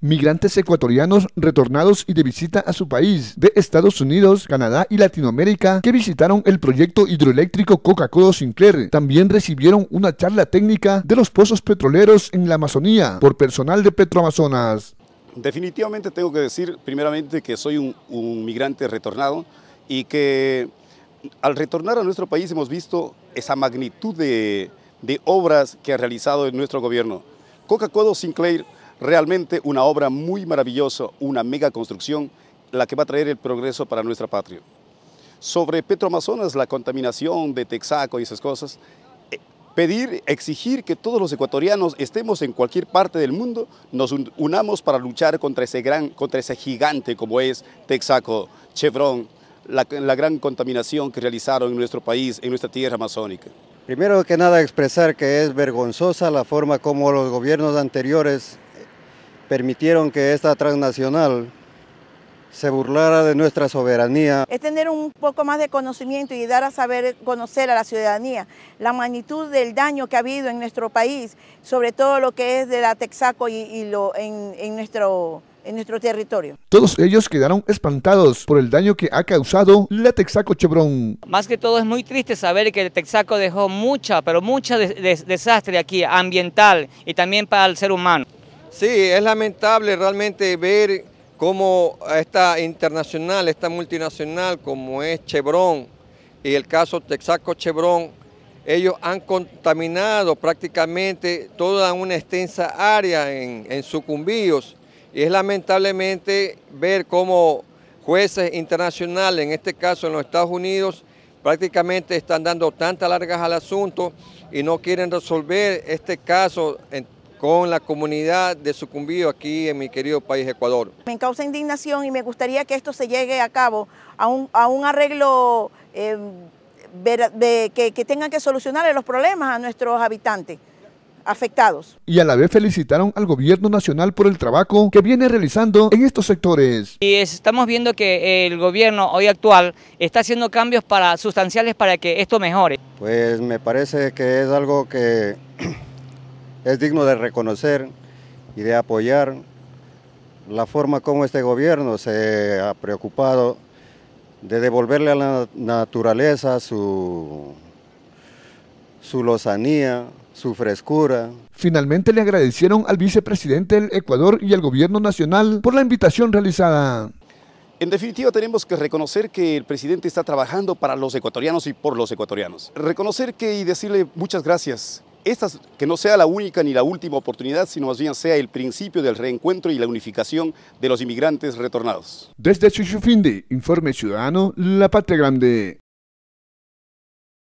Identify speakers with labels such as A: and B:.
A: Migrantes ecuatorianos retornados y de visita a su país de Estados Unidos, Canadá y Latinoamérica que visitaron el proyecto hidroeléctrico Coca-Cola Sinclair también recibieron una charla técnica de los pozos petroleros en la Amazonía por personal de Petroamazonas.
B: Definitivamente tengo que decir primeramente que soy un, migrante retornado y que al retornar a nuestro país hemos visto esa magnitud de, de obras que ha realizado nuestro gobierno. Coca-Cola Sinclair Realmente una obra muy maravillosa, una mega construcción, la que va a traer el progreso para nuestra patria. Sobre Petroamazonas, la contaminación de Texaco y esas cosas, eh, pedir, exigir que todos los ecuatorianos estemos en cualquier parte del mundo, nos unamos para luchar contra ese, gran, contra ese gigante como es Texaco, Chevron, la, la gran contaminación que realizaron en nuestro país, en nuestra tierra amazónica.
C: Primero que nada expresar que es vergonzosa la forma como los gobiernos anteriores permitieron que esta transnacional se burlara de nuestra soberanía. Es
D: tener un poco más de conocimiento y dar a saber, conocer a la ciudadanía la magnitud del daño que ha habido en nuestro país, sobre todo lo que es de la Texaco y, en, nuestro territorio.
A: Todos ellos quedaron espantados por el daño que ha causado la Texaco Chevron.
D: Más que todo es muy triste saber que el Texaco dejó mucha, pero mucha desastre aquí, ambiental y también para el ser humano.
E: Sí, es lamentable realmente ver cómo esta internacional, esta multinacional como es Chevron y el caso Texaco Chevron, ellos han contaminado prácticamente toda una extensa área en, en sucumbíos y es lamentablemente ver cómo jueces internacionales, en este caso en los Estados Unidos, prácticamente están dando tantas largas al asunto y no quieren resolver este caso en con la comunidad de Sucumbío aquí en mi querido país Ecuador.
D: Me causa indignación y me gustaría que esto se llegue a cabo a un, arreglo eh, que, que tenga que solucionar los problemas a nuestros habitantes afectados.
A: Y a la vez felicitaron al gobierno nacional por el trabajo que viene realizando en estos sectores.
D: Y estamos viendo que el gobierno hoy actual está haciendo cambios para, sustanciales para que esto mejore.
C: Pues me parece que es algo que es digno de reconocer y de apoyar la forma como este gobierno se ha preocupado de devolverle a la naturaleza su, su lozanía, su frescura.
A: Finalmente le agradecieron al vicepresidente del Ecuador y al gobierno nacional por la invitación realizada. En definitiva,
B: tenemos que reconocer que el presidente está trabajando para los ecuatorianos y por los ecuatorianos. Reconocer que y decirle muchas gracias esta que no sea la única ni la última oportunidad, sino más bien sea el principio del reencuentro y la unificación de los inmigrantes retornados.
A: Desde Chuchufindi, Informe Ciudadano, La Patria Grande.